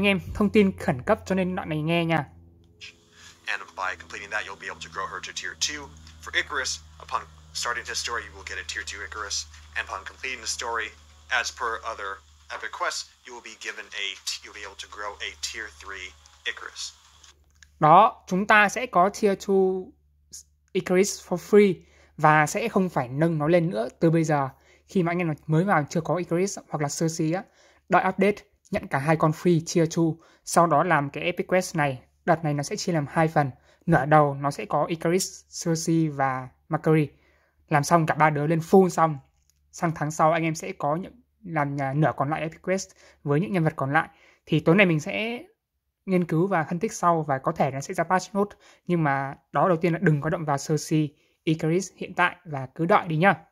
Anh em, thông tin khẩn cấp cho nên đoạn này nghe nha. And by completing that, you'll be able to grow her to tier 2. For Icarus, upon starting his story, you will get a tier 2 Icarus. And upon completing the story, as per other epic quests, you will be given a you'll be able to grow a tier 3 Icarus. Đó, chúng ta sẽ có tier 2 Icarus for free và sẽ không phải nâng nó lên nữa từ bây giờ khi mà anh em mới vào chưa có Icarus hoặc là Cersei á, đợi update nhận cả hai con free chia chu, sau đó làm cái epic quest này, đợt này nó sẽ chia làm hai phần, nửa đầu nó sẽ có Icarus, Circe và Mercury. Làm xong cả ba đứa lên full xong, sang tháng sau anh em sẽ có những làm nhà nửa còn lại epic quest với những nhân vật còn lại. Thì tối nay mình sẽ nghiên cứu và phân tích sau và có thể nó sẽ ra patch note nhưng mà đó đầu tiên là đừng có động vào Circe, Icarus hiện tại và cứ đợi đi nhá.